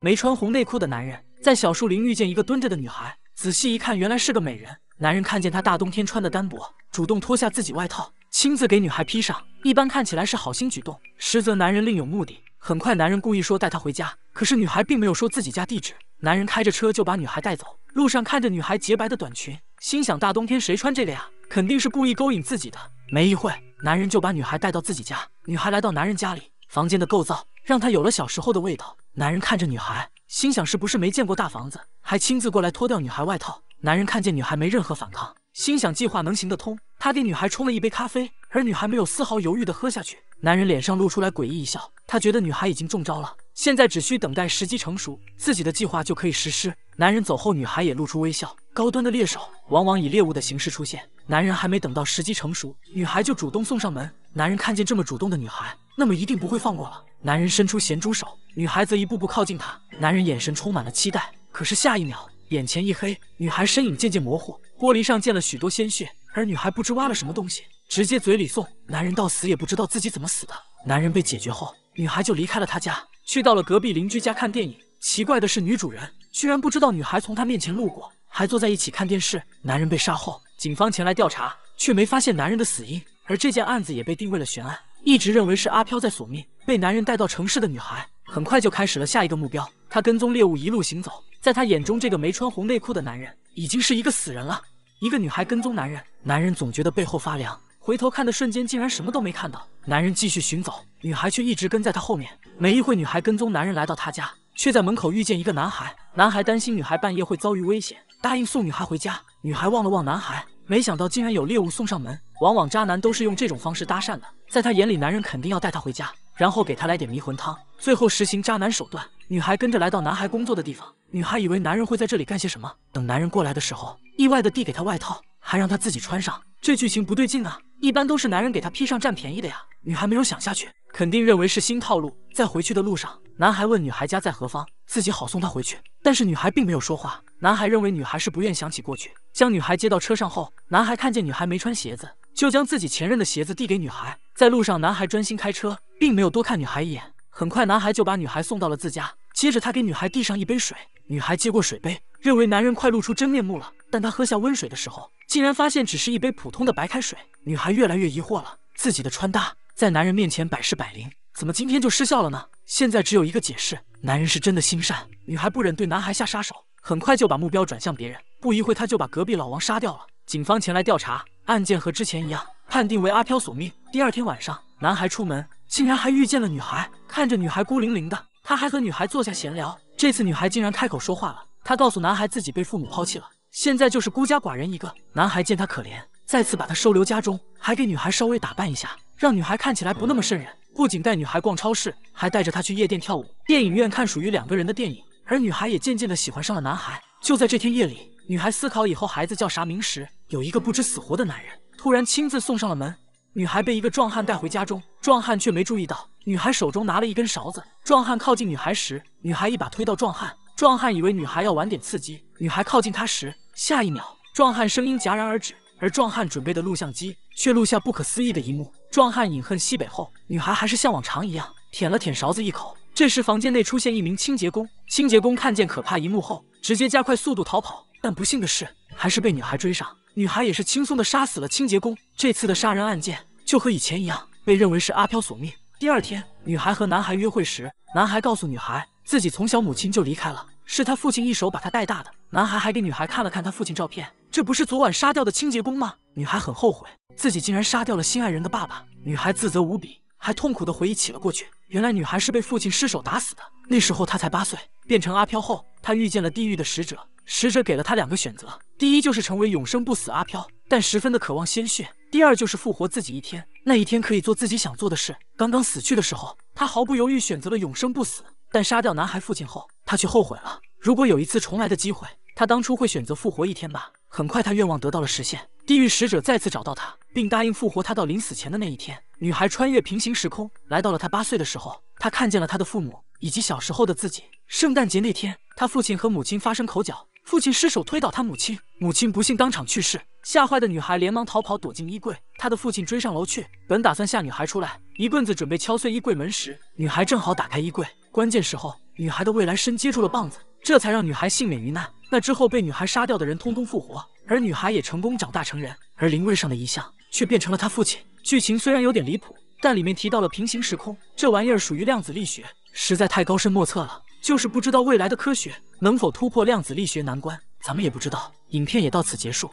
没穿红内裤的男人在小树林遇见一个蹲着的女孩，仔细一看，原来是个美人。男人看见她大冬天穿的单薄，主动脱下自己外套，亲自给女孩披上。一般看起来是好心举动，实则男人另有目的。很快，男人故意说带她回家，可是女孩并没有说自己家地址。男人开着车就把女孩带走，路上看着女孩洁白的短裙，心想大冬天谁穿这个呀？肯定是故意勾引自己的。没一会男人就把女孩带到自己家。女孩来到男人家里，房间的构造让她有了小时候的味道。男人看着女孩，心想是不是没见过大房子，还亲自过来脱掉女孩外套。男人看见女孩没任何反抗，心想计划能行得通。他给女孩冲了一杯咖啡，而女孩没有丝毫犹豫的喝下去。男人脸上露出来诡异一笑，他觉得女孩已经中招了，现在只需等待时机成熟，自己的计划就可以实施。男人走后，女孩也露出微笑。高端的猎手往往以猎物的形式出现。男人还没等到时机成熟，女孩就主动送上门。男人看见这么主动的女孩，那么一定不会放过了。男人伸出咸猪手，女孩则一步步靠近他。男人眼神充满了期待，可是下一秒眼前一黑，女孩身影渐渐模糊，玻璃上溅了许多鲜血，而女孩不知挖了什么东西，直接嘴里送。男人到死也不知道自己怎么死的。男人被解决后，女孩就离开了他家，去到了隔壁邻居家看电影。奇怪的是，女主人居然不知道女孩从她面前路过，还坐在一起看电视。男人被杀后，警方前来调查，却没发现男人的死因，而这件案子也被定位了悬案。一直认为是阿飘在索命，被男人带到城市的女孩，很快就开始了下一个目标。她跟踪猎物一路行走，在她眼中，这个没穿红内裤的男人已经是一个死人了。一个女孩跟踪男人，男人总觉得背后发凉，回头看的瞬间，竟然什么都没看到。男人继续寻找，女孩却一直跟在他后面。没一会，女孩跟踪男人来到他家，却在门口遇见一个男孩。男孩担心女孩半夜会遭遇危险，答应送女孩回家。女孩望了望男孩。没想到竟然有猎物送上门，往往渣男都是用这种方式搭讪的。在他眼里，男人肯定要带她回家，然后给她来点迷魂汤，最后实行渣男手段。女孩跟着来到男孩工作的地方，女孩以为男人会在这里干些什么。等男人过来的时候，意外的递给他外套，还让他自己穿上。这剧情不对劲啊！一般都是男人给她披上占便宜的呀。女孩没有想下去，肯定认为是新套路。在回去的路上，男孩问女孩家在何方，自己好送她回去。但是女孩并没有说话。男孩认为女孩是不愿想起过去，将女孩接到车上后，男孩看见女孩没穿鞋子，就将自己前任的鞋子递给女孩。在路上，男孩专心开车，并没有多看女孩一眼。很快，男孩就把女孩送到了自家。接着，他给女孩递上一杯水，女孩接过水杯，认为男人快露出真面目了。但她喝下温水的时候，竟然发现只是一杯普通的白开水。女孩越来越疑惑了，自己的穿搭在男人面前百试百灵，怎么今天就失效了呢？现在只有一个解释，男人是真的心善，女孩不忍对男孩下杀手，很快就把目标转向别人。不一会，他就把隔壁老王杀掉了。警方前来调查案件，和之前一样，判定为阿飘索命。第二天晚上，男孩出门，竟然还遇见了女孩。看着女孩孤零零的，他还和女孩坐下闲聊。这次，女孩竟然开口说话了，她告诉男孩自己被父母抛弃了，现在就是孤家寡人一个。男孩见她可怜。再次把她收留家中，还给女孩稍微打扮一下，让女孩看起来不那么瘆人。不仅带女孩逛超市，还带着她去夜店跳舞、电影院看属于两个人的电影。而女孩也渐渐的喜欢上了男孩。就在这天夜里，女孩思考以后孩子叫啥名时，有一个不知死活的男人突然亲自送上了门。女孩被一个壮汉带回家中，壮汉却没注意到女孩手中拿了一根勺子。壮汉靠近女孩时，女孩一把推到壮汉。壮汉以为女孩要玩点刺激，女孩靠近他时，下一秒壮汉声音戛然而止。而壮汉准备的录像机却录下不可思议的一幕：壮汉饮恨西北后，女孩还是像往常一样舔了舔勺子一口。这时，房间内出现一名清洁工，清洁工看见可怕一幕后，直接加快速度逃跑。但不幸的是，还是被女孩追上。女孩也是轻松的杀死了清洁工。这次的杀人案件就和以前一样，被认为是阿飘索命。第二天，女孩和男孩约会时，男孩告诉女孩，自己从小母亲就离开了，是他父亲一手把他带大的。男孩还给女孩看了看他父亲照片。这不是昨晚杀掉的清洁工吗？女孩很后悔自己竟然杀掉了心爱人的爸爸。女孩自责无比，还痛苦的回忆起了过去。原来女孩是被父亲失手打死的，那时候她才八岁。变成阿飘后，她遇见了地狱的使者，使者给了她两个选择：第一就是成为永生不死阿飘，但十分的渴望鲜血；第二就是复活自己一天，那一天可以做自己想做的事。刚刚死去的时候，她毫不犹豫选择了永生不死，但杀掉男孩父亲后，她却后悔了。如果有一次重来的机会，她当初会选择复活一天吧。很快，他愿望得到了实现。地狱使者再次找到他，并答应复活他到临死前的那一天。女孩穿越平行时空，来到了她八岁的时候。她看见了他的父母以及小时候的自己。圣诞节那天，他父亲和母亲发生口角，父亲失手推倒他母亲，母亲不幸当场去世。吓坏的女孩连忙逃跑，躲进衣柜。他的父亲追上楼去，本打算吓女孩出来，一棍子准备敲碎衣柜门时，女孩正好打开衣柜。关键时候，女孩的未来身接住了棒子。这才让女孩幸免于难。那之后被女孩杀掉的人通通复活，而女孩也成功长大成人。而灵位上的遗像却变成了她父亲。剧情虽然有点离谱，但里面提到了平行时空，这玩意儿属于量子力学，实在太高深莫测了。就是不知道未来的科学能否突破量子力学难关，咱们也不知道。影片也到此结束。